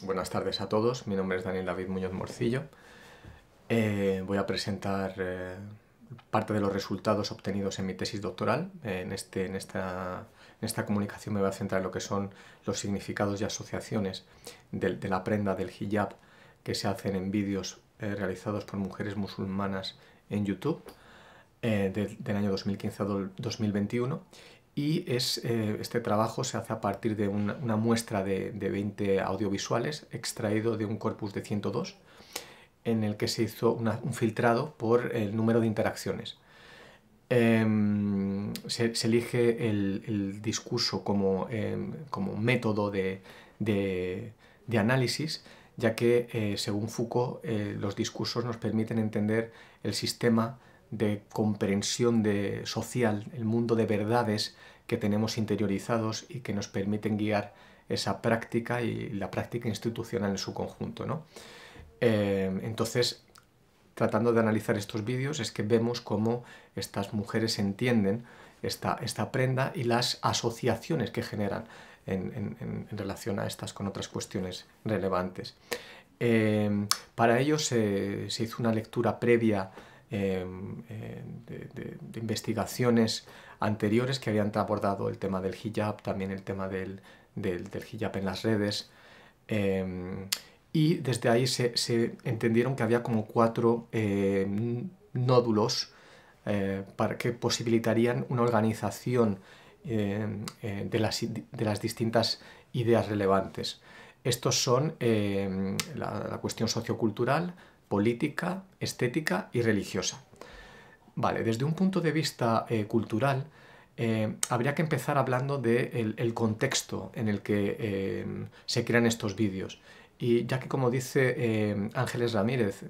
Buenas tardes a todos, mi nombre es Daniel David Muñoz Morcillo. Eh, voy a presentar eh, parte de los resultados obtenidos en mi tesis doctoral. Eh, este, en, esta, comunicación me voy a centrar en lo que son los significados y asociaciones de, la prenda del hijab que se hacen en vídeos realizados por mujeres musulmanas en YouTube del año 2015 a 2021 y eh, este trabajo se hace a partir de una, muestra de, 20 audiovisuales extraído de un corpus de 102 en el que se hizo un filtrado por el número de interacciones. Em, se, elige el, discurso como, em, método de, análisis, ya que eh, según Foucault eh, los discursos nos permiten entender el sistema de comprensión de, social, el mundo de verdades que tenemos interiorizados y que nos permiten guiar esa práctica y la práctica institucional en su conjunto. Eh, entonces, tratando de analizar estos vídeos, es que vemos cómo estas mujeres entienden esta, esta prenda y las asociaciones que generan en, relación a estas con otras cuestiones relevantes. Eh, para ello se hizo una lectura previa Em, eh, de, investigaciones anteriores que habían abordado el tema del hijab, también el tema del, del, hijab en las redes. Em, y desde ahí se, entendieron que había como cuatro em, nódulos eh, para que posibilitarían una organización eh, de las, distintas ideas relevantes. Estos son la cuestión sociocultural, política, estética y religiosa. Vale, desde un punto de vista eh, cultural, eh, habría que empezar hablando del de el contexto en el que eh, se crean estos vídeos. Y ya que como dice Ángeles Ramírez,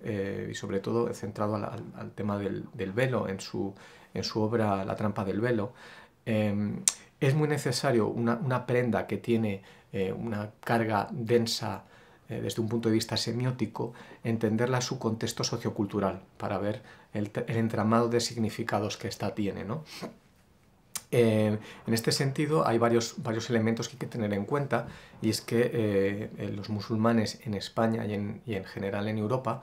y sobre todo centrado al, tema del, velo en su, en su obra La trampa del velo, es muy necesario una, una prenda que tiene una carga densa eh, desde un punto de vista semiótico, entenderla su contexto sociocultural, para ver el, entramado de significados que ésta tiene. Eh, en este sentido, hay varios, varios, elementos que hay que tener en cuenta, y es que eh, los musulmanes en España y en, general en Europa,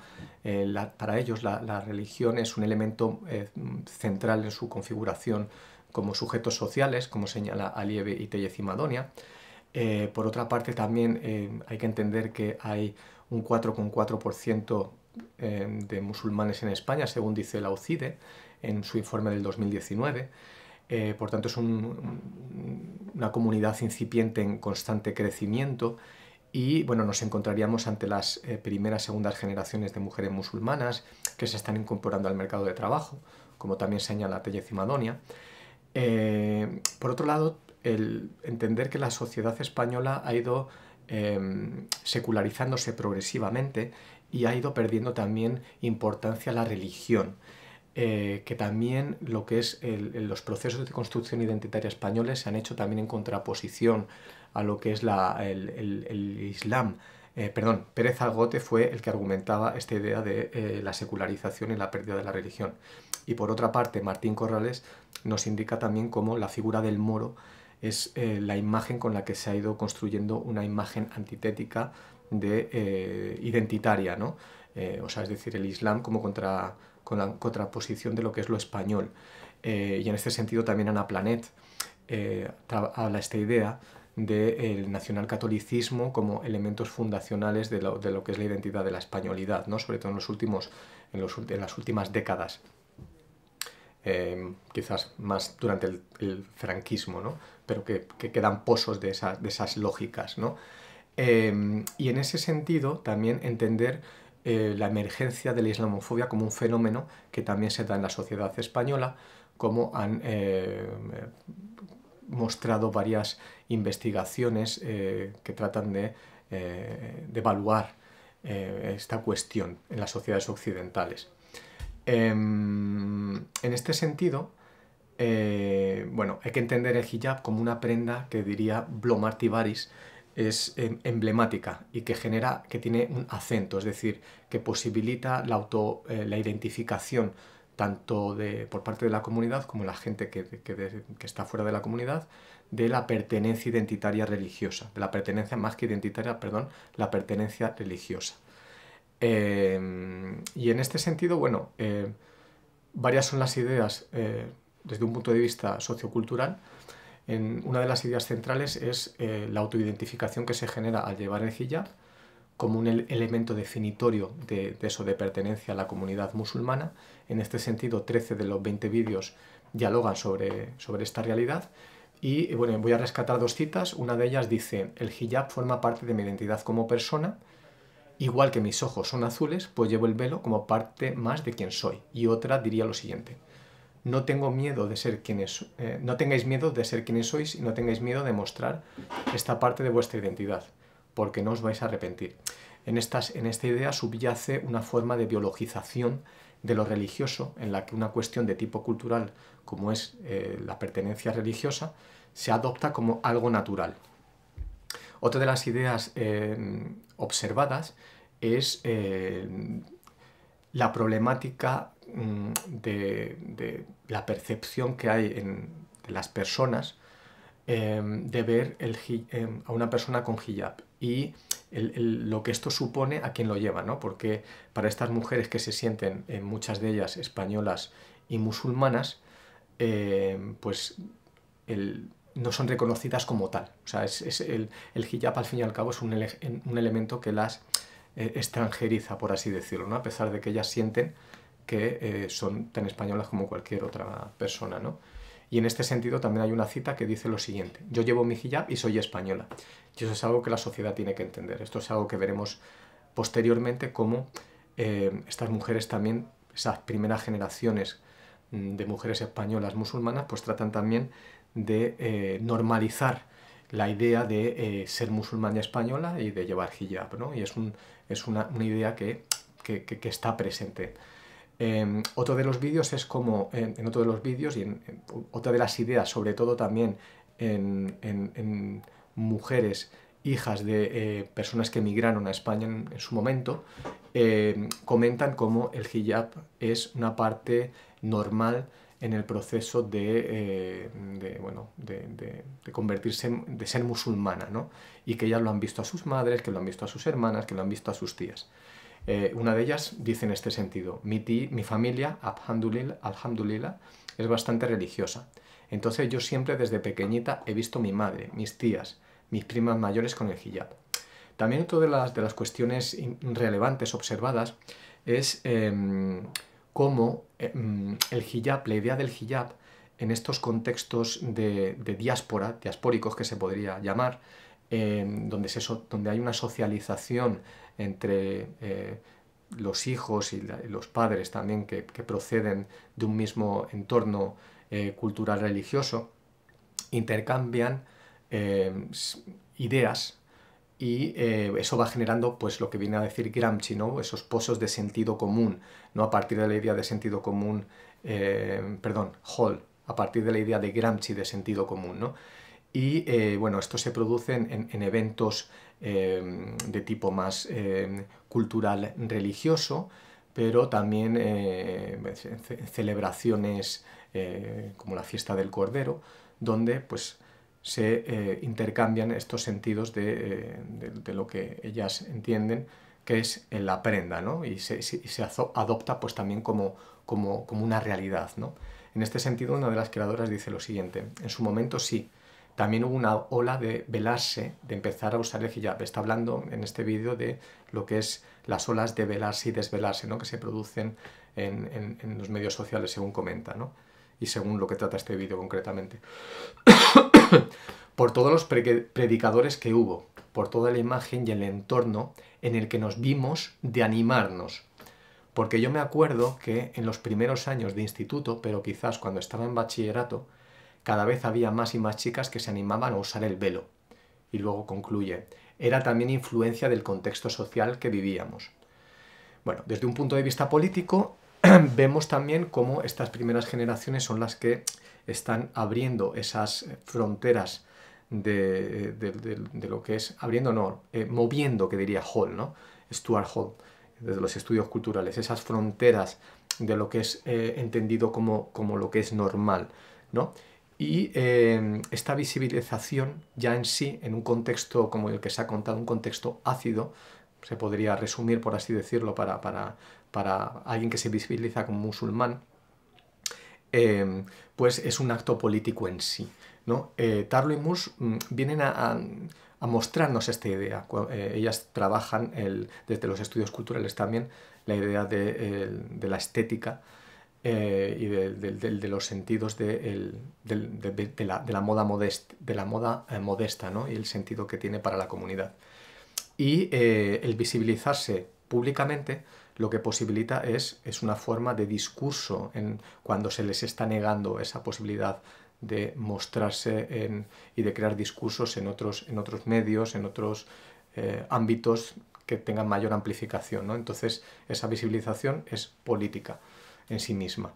para ellos la, religión es un elemento central en su configuración como sujetos sociales, como señala Alieve y Tellez y Madonia, eh, por otra parte, también eh, hay que entender que hay un 4,4% eh, de musulmanes en España, según dice la OCDE en su informe del 2019. por tanto, es una comunidad incipiente en constante crecimiento y bueno, nos encontraríamos ante las primeras primeras, segundas generaciones de mujeres musulmanas que se están incorporando al mercado de trabajo, como también señala Tellez y Madonia. por otro lado, el entender que la sociedad española ha ido em, secularizándose progresivamente y ha ido perdiendo también importancia la religión. Eh, que también lo que es los procesos de construcción identitaria españoles se han hecho también en contraposición a lo que es el, Islam. Eh, perdón, Pérez Algote fue el que argumentaba esta idea de eh, la secularización y la pérdida de la religión. Y por otra parte, Martín Corrales nos indica también cómo la figura del moro es eh, la imagen con la que se ha ido construyendo una imagen antitética de eh, identitaria, ¿no? Eh, o sea, es decir, el Islam como contra, con la contraposición de lo que es lo español. y en este sentido también Ana Planet habla esta idea del nacionalcatolicismo como elementos fundacionales de lo, que es la identidad de la españolidad, ¿no? sobre todo en, los últimos, en, los, en las últimas décadas. Em, quizás más durante el, franquismo, pero que, quedan pozos de, esas lógicas. Em, y en ese sentido también entender eh, la emergencia de la islamofobia como un fenómeno que también se da en la sociedad española, como han eh, mostrado varias investigaciones eh, que tratan de evaluar esta cuestión en las sociedades occidentales. Em, en este sentido, eh, bueno, hay que entender el hijab como una prenda que diría Blomarty Baris es em, emblemática y que genera, que tiene un acento, es decir, que posibilita la, auto, eh, la identificación tanto de, por parte de la comunidad como la gente que, que está fuera de la comunidad de la pertenencia identitaria religiosa, de la pertenencia más que identitaria, perdón, la pertenencia religiosa. Em, y en este sentido, bueno, eh, varias son las ideas eh, desde un punto de vista sociocultural. En una de las ideas centrales es eh, la autoidentificación que se genera al llevar el hijab como un elemento definitorio de, eso de pertenencia a la comunidad musulmana. En este sentido, 13 de los 20 vídeos dialogan sobre, sobre esta realidad. Y bueno, voy a rescatar dos citas. Una de ellas dice, el hijab forma parte de mi identidad como persona igual que mis ojos son azules, pues llevo el velo como parte más de quien soy. Y otra diría lo siguiente. No, tengo miedo de ser quienes, eh, no tengáis miedo de ser quienes sois y no tengáis miedo de mostrar esta parte de vuestra identidad, porque no os vais a arrepentir. En, estas, en esta idea subyace una forma de biologización de lo religioso, en la que una cuestión de tipo cultural, como es eh, la pertenencia religiosa, se adopta como algo natural. Otra de las ideas eh, observadas es eh, la problemática mm, de, la percepción que hay en, las personas em, de ver em, a una persona con hijab y lo que esto supone a quien lo lleva, ¿no? Porque para estas mujeres que se sienten, en muchas de ellas españolas y musulmanas, em, pues el no son reconocidas como tal. O sea, es, el, el, hijab al fin y al cabo es un, elemento que las eh, extranjeriza, por así decirlo, ¿no? a pesar de que ellas sienten que eh, son tan españolas como cualquier otra persona. Y en este sentido también hay una cita que dice lo siguiente, yo llevo mi hijab y soy española. Y eso es algo que la sociedad tiene que entender. Esto es algo que veremos posteriormente cómo eh, estas mujeres también, esas primeras generaciones mm, de mujeres españolas musulmanas, pues tratan también de eh, normalizar la idea de eh, ser musulmana española y de llevar hijab, Y es, un, es una, idea que, que, está presente. Em, otro de los vídeos es como, en, otro de los vídeos y en, otra de las ideas, sobre todo también en, mujeres hijas de eh, personas que emigraron a España en, su momento, em, comentan cómo el hijab es una parte normal en el proceso de, eh, bueno, de, convertirse, de ser musulmana, ¿no? Y que ya lo han visto a sus madres, que lo han visto a sus hermanas, que lo han visto a sus tías. Eh, una de ellas dice en este sentido, mi, mi familia, alhamdulillah, alhamdulillah, es bastante religiosa. Entonces yo siempre desde pequeñita he visto mi madre, mis tías, mis primas mayores con el hijab. También otra de las, de las cuestiones relevantes observadas es em, cómo eh, mm, el hijab, la idea del hijab en estos contextos de, diáspora, diaspóricos que se podría llamar, em, donde, donde, hay una socialización entre eh, los hijos y, los padres también que, proceden de un mismo entorno eh, cultural religioso, intercambian em, ideas y eh, eso va generando pues lo que viene a decir Gramsci, ¿no? esos pozos de sentido común, ¿no? a partir de la idea de sentido común, eh, perdón, Hall, a partir de la idea de Gramsci de sentido común. ¿no? Y eh, bueno, esto se produce en, eventos de tipo más cultural religioso, pero también en celebraciones como la fiesta del Cordero, donde pues se eh, intercambian estos sentidos eh, de, lo que ellas entienden que es la prenda, ¿no? Y se, se, adopta pues también como, como, como una realidad, ¿no? En este sentido, una de las creadoras dice lo siguiente, en su momento sí, también hubo una ola de velarse, de empezar a usar el hijab. Está hablando en este vídeo de lo que es las olas de velarse y desvelarse, ¿no? que se producen en, los medios sociales, según comenta, y según lo que trata este vídeo concretamente. por todos los predicadores que hubo, por toda la imagen y el entorno en el que nos vimos de animarnos. Porque yo me acuerdo que en los primeros años de instituto, pero quizás cuando estaba en bachillerato, cada vez había más y más chicas que se animaban a usar el velo. Y luego concluye, era también influencia del contexto social que vivíamos. Bueno, desde un punto de vista político, vemos también cómo estas primeras generaciones son las que están abriendo esas fronteras de, lo que es, abriendo no, eh, moviendo, que diría Hall, ¿no? Stuart Hall, desde los estudios culturales, esas fronteras de lo que es eh, entendido como, como lo que es normal, ¿no? Y eh, esta visibilización ya en sí, en un contexto como el que se ha contado, un contexto ácido, se podría resumir, por así decirlo, para, para, para alguien que se visibiliza como musulmán, Em, pues es un acto político en sí. ¿no? Eh, Tarlo y Mus mm, vienen a, mostrarnos esta idea. Eh, ellas trabajan desde los estudios culturales también la idea de, la estética eh, y de, los sentidos de, la, moda, de la moda modesta y el sentido que tiene para la comunidad. Y el visibilizarse públicamente lo que posibilita es, es una forma de discurso en, cuando se les está negando esa posibilidad de mostrarse y de crear discursos en otros, en otros medios, en otros eh, ámbitos que tengan mayor amplificación. ¿no? Entonces, esa visibilización es política en sí misma.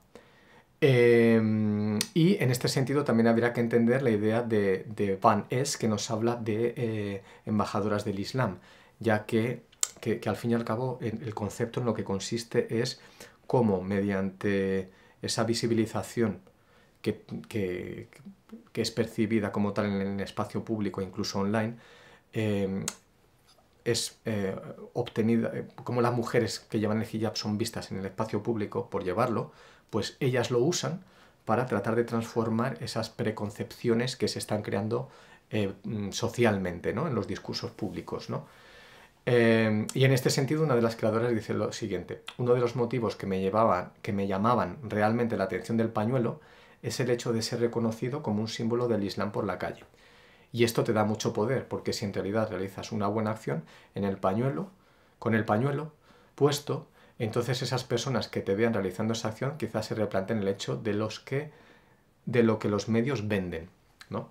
Em, y en este sentido también habrá que entender la idea de, de Van Es, que nos habla de eh, embajadoras del Islam, ya que que, al fin y al cabo el concepto en lo que consiste es cómo mediante esa visibilización que, es percibida como tal en el espacio público, incluso online, em, es eh, obtenida, eh, como las mujeres que llevan el hijab son vistas en el espacio público por llevarlo, pues ellas lo usan para tratar de transformar esas preconcepciones que se están creando eh, mm, socialmente ¿no? en los discursos públicos. ¿no? Em, y en este sentido, una de las creadoras dice lo siguiente, uno de los motivos que me, llevaban, que me llamaban realmente la atención del pañuelo es el hecho de ser reconocido como un símbolo del Islam por la calle. Y esto te da mucho poder, porque si en realidad realizas una buena acción en el pañuelo, con el pañuelo puesto, entonces esas personas que te vean realizando esa acción quizás se replanten el hecho de los que de lo que los medios venden, ¿no?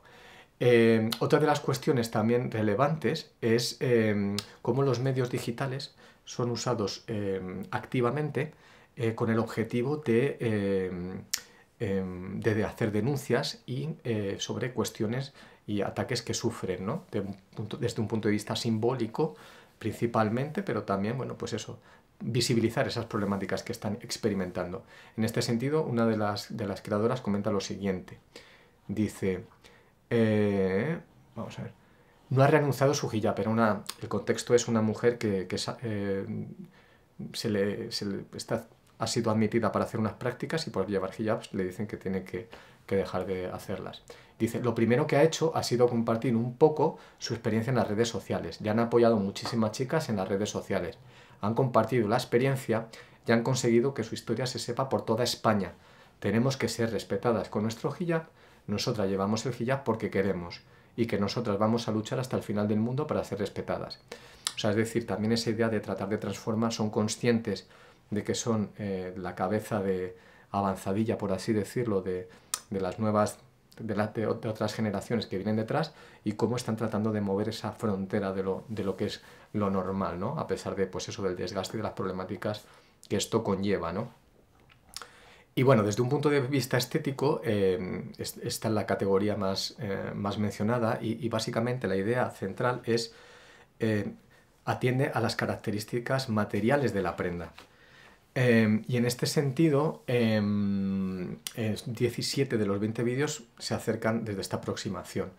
Em, otra de las cuestiones también relevantes es em, cómo los medios digitales son usados em, activamente eh, con el objetivo de, de hacer denuncias y eh, sobre cuestiones y ataques que sufren, ¿no? desde un punto de vista simbólico principalmente, pero también, bueno, pues eso, visibilizar esas problemáticas que están experimentando. En este sentido, una de las, de las creadoras comenta lo siguiente. Dice, eh, vamos a ver. No ha reanunciado su hijab, pero el contexto es una mujer que, eh, se ha sido admitida para hacer unas prácticas y por llevar hijabs le dicen que tiene que, dejar de hacerlas. Dice, lo primero que ha hecho ha sido compartir un poco su experiencia en las redes sociales. Ya han apoyado muchísimas chicas en las redes sociales. Han compartido la experiencia y han conseguido que su historia se sepa por toda España. Tenemos que ser respetadas con nuestro hijab nosotras llevamos el hijab porque queremos y que nosotras vamos a luchar hasta el final del mundo para ser respetadas. O sea, es decir, también esa idea de tratar de transformar, son conscientes de que son eh, la cabeza de avanzadilla, por así decirlo, de, las nuevas, de, las de, otras generaciones que vienen detrás y cómo están tratando de mover esa frontera de lo, de lo que es lo normal, ¿no? A pesar de, pues eso, del desgaste y de las problemáticas que esto conlleva, ¿no? Y bueno, desde un punto de vista estético, esta em, es la categoría más, eh, mencionada y, básicamente la idea central es em, atiende a las características materiales de la prenda. Em, y en este sentido, 17 de los 20 vídeos se acercan desde esta aproximación.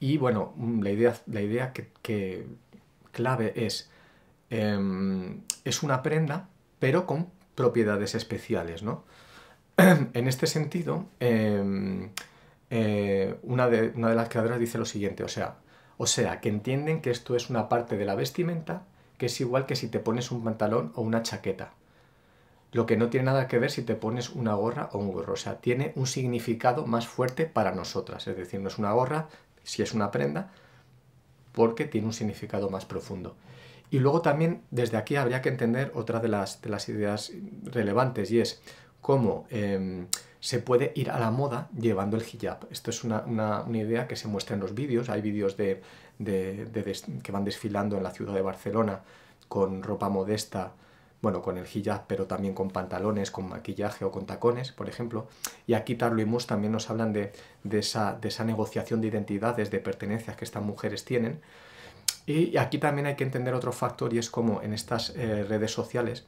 Y bueno, mm, la idea, la idea que, clave es, es una prenda, pero con propiedades especiales, ¿no? en este sentido, em, eh, una, de, las creadoras dice lo siguiente, o sea, o sea, que entienden que esto es una parte de la vestimenta que es igual que si te pones un pantalón o una chaqueta. Lo que no tiene nada que ver si te pones una gorra o un gorro. O sea, tiene un significado más fuerte para nosotras. Es decir, no es una gorra, si es una prenda, porque tiene un significado más profundo. Y luego también desde aquí habría que entender otra de las ideas relevantes y es cómo em, se puede ir a la moda llevando el hijab. Esto es una, idea que se muestra en los vídeos. Hay vídeos que van desfilando en la ciudad de Barcelona con ropa modesta, bueno, con el hijab, pero también con pantalones, con maquillaje o con tacones, por ejemplo. Y aquí Tarlo y Mus también nos hablan de, de, esa, negociación de identidades, de pertenencias que estas mujeres tienen. Y aquí también hay que entender otro factor y es cómo en estas eh, redes sociales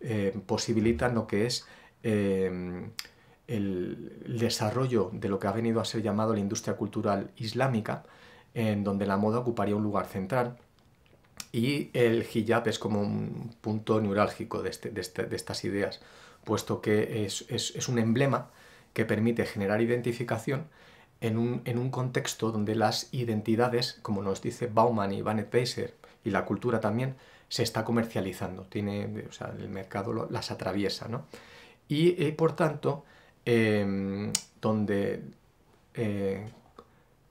eh, posibilitan lo que es Em, el desarrollo de lo que ha venido a ser llamado la industria cultural islámica, en donde la moda ocuparía un lugar central y el hijab es como un punto neurálgico de, este, este, estas ideas, puesto que es, un emblema que permite generar identificación en un, contexto donde las identidades, como nos dice Bauman y vanet Weiser, y la cultura también, se está comercializando, tiene, o sea, el mercado las atraviesa, ¿no? y eh, por tanto, em, donde eh,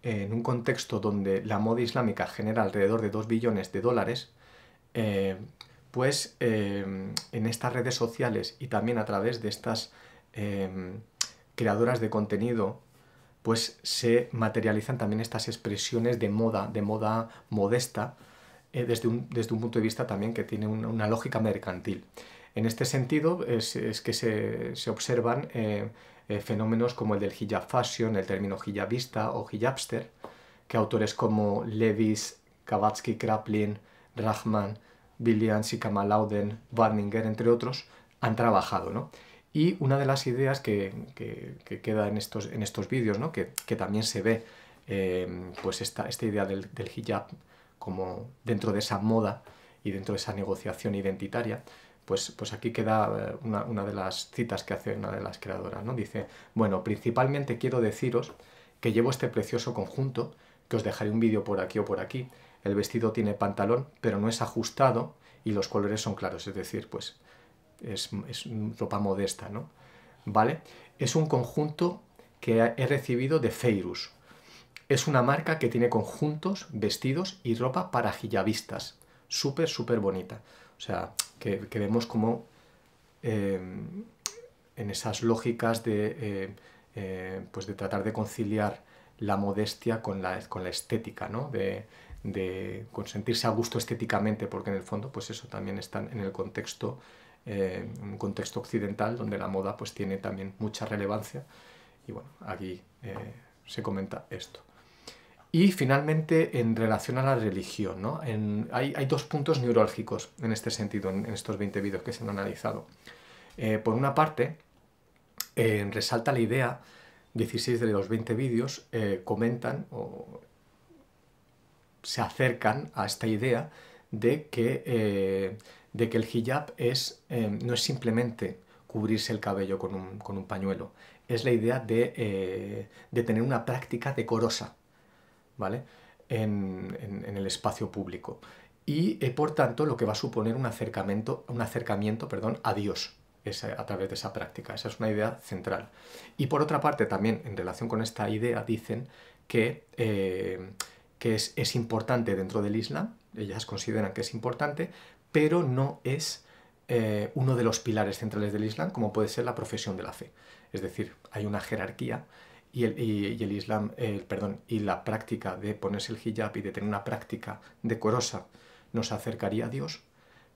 en un contexto donde la moda islámica genera alrededor de 2 billones de dólares, eh, pues em, en estas redes sociales y también a través de estas em, creadoras de contenido, pues se materializan también estas expresiones de moda, de moda modesta, desde un, punto de vista también que tiene una lógica mercantil. En este sentido es, que se, observan eh, eh, fenómenos como el del hijab fashion, el término hijabista o hijabster, que autores como Levis, Kavatsky, Kraplin, Rachman, Billians y Kamalauden, Warninger, entre otros, han trabajado. Y una de las ideas que, queda en estos, en estos vídeos, que, también se ve eh, pues esta, idea del, del hijab como dentro de esa moda y dentro de esa negociación identitaria, pues, pues, aquí queda eh, una, de las citas que hace una de las creadoras, ¿no? Dice, bueno, principalmente quiero deciros que llevo este precioso conjunto, que os dejaré un vídeo por aquí o por aquí. El vestido tiene pantalón, pero no es ajustado y los colores son claros, es decir, pues es, ropa modesta, ¿no? ¿Vale? Es un conjunto que he recibido de Feirus. Es una marca que tiene conjuntos, vestidos y ropa para jillavistas súper, súper bonita. O sea, que, vemos como em, en esas lógicas de, eh, eh, pues de tratar de conciliar la modestia con la, con estética, ¿no? De, de consentirse a gusto estéticamente, porque en el fondo, pues eso también está en el contexto, eh, un contexto occidental, donde la moda pues tiene también mucha relevancia. Y bueno, aquí se comenta esto. Y finalmente, en relación a la religión, ¿no? hay, dos puntos neurálgicos en este sentido, en, estos 20 vídeos que se han analizado. Eh, por una parte, eh, resalta la idea, 16 de los 20 vídeos eh, comentan o se acercan a esta idea de que, de que el hijab es, no es simplemente cubrirse el cabello con un, pañuelo, es la idea de tener una práctica decorosa ¿vale? En, el espacio público. Y, eh, por tanto, lo que va a suponer un acercamiento, un acercamiento perdón, a Dios a través de esa práctica. Esa es una idea central. Y, por otra parte, también en relación con esta idea, dicen que, eh, que es, importante dentro del Islam, ellas consideran que es importante, pero no es eh, uno de los pilares centrales del Islam, como puede ser la profesión de la fe. Es decir, hay una jerarquía y el, el eh, perdón, y la práctica de ponerse el hijab y de tener una práctica decorosa nos acercaría a Dios,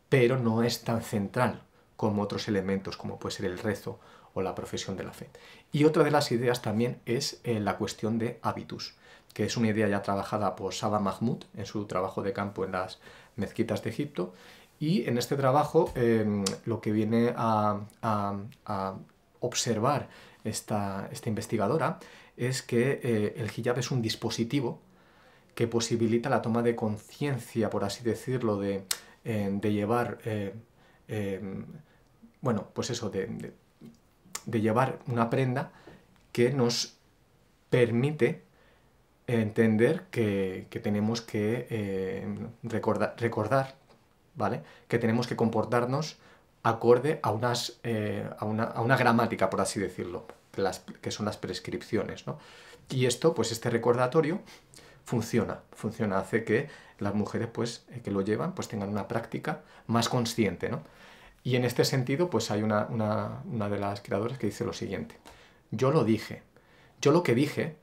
pero no es tan central como otros elementos, como puede ser el rezo o la profesión de la fe. Y otra de las ideas también es eh, la cuestión de hábitus, que es una idea ya trabajada por Saba Mahmoud en su trabajo de campo en las mezquitas de Egipto. Y en este trabajo eh, lo que viene a observar esta, investigadora es que eh, el hijab es un dispositivo que posibilita la toma de conciencia, por así decirlo, de, eh, llevar, eh, bueno, pues eso, de, llevar una prenda que nos permite entender que, que tenemos que recordar, recordar, ¿vale? Que tenemos que comportarnos acorde a, unas, eh, a, una, gramática, por así decirlo, que, las, que son las prescripciones. ¿no? Y esto, pues este recordatorio funciona, funciona, hace que las mujeres pues, eh, que lo llevan pues tengan una práctica más consciente. ¿no? Y en este sentido, pues hay una, de las creadoras que dice lo siguiente, yo lo dije, yo lo que dije,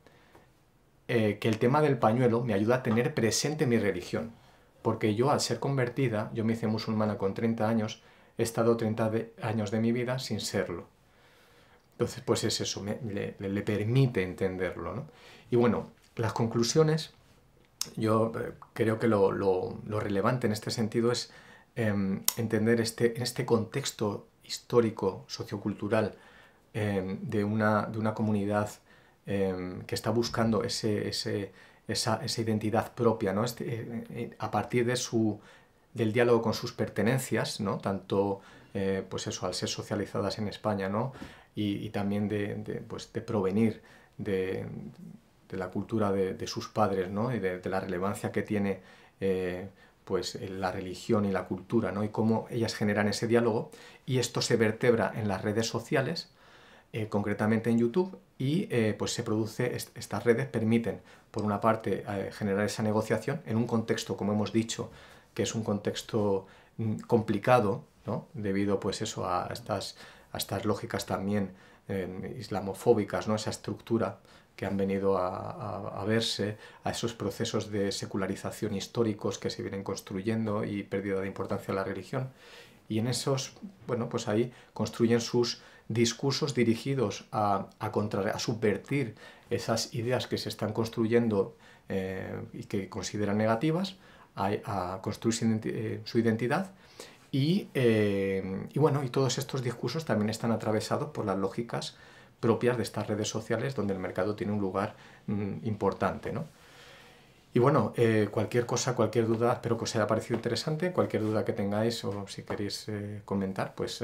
eh, que el tema del pañuelo me ayuda a tener presente mi religión, porque yo al ser convertida, yo me hice musulmana con 30 años, he estado 30 años de mi vida sin serlo. Entonces, pues es eso, le, permite entenderlo. Y bueno, las conclusiones, yo eh, creo que lo, relevante en este sentido es em, entender este, en este contexto histórico, sociocultural, em, de, una, de una comunidad em, que está buscando ese, esa, identidad propia, ¿no? Este, eh, eh, a partir de su del diálogo con sus pertenencias, ¿no? Tanto, eh, pues eso, al ser socializadas en España, ¿no? Y, también pues, de, provenir de, la cultura de, sus padres, ¿no? Y de, la relevancia que tiene, eh, pues, la religión y la cultura, ¿no? Y cómo ellas generan ese diálogo. Y esto se vertebra en las redes sociales, eh, concretamente en YouTube, y pues se produce, estas redes permiten, por una parte, generar esa negociación en un contexto, como hemos dicho, que es un contexto mm, complicado, debido pues eso a estas, a estas lógicas también eh, islamofóbicas, ¿no? esa estructura que han venido a, verse, a esos procesos de secularización históricos que se vienen construyendo y pérdida de importancia a la religión. Y en esos, bueno, pues ahí construyen sus discursos dirigidos a, a subvertir esas ideas que se están construyendo eh, y que consideran negativas, a, construir su, eh, identidad. Y, eh, y, bueno, y todos estos discursos también están atravesados por las lógicas propias de estas redes sociales donde el mercado tiene un lugar mm, importante, ¿no? Y bueno, eh, cualquier cosa, cualquier duda, espero que os haya parecido interesante. Cualquier duda que tengáis o si queréis comentar, pues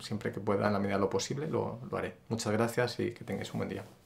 siempre que pueda, en la medida de lo posible, lo haré. Muchas gracias y que tengáis un buen día.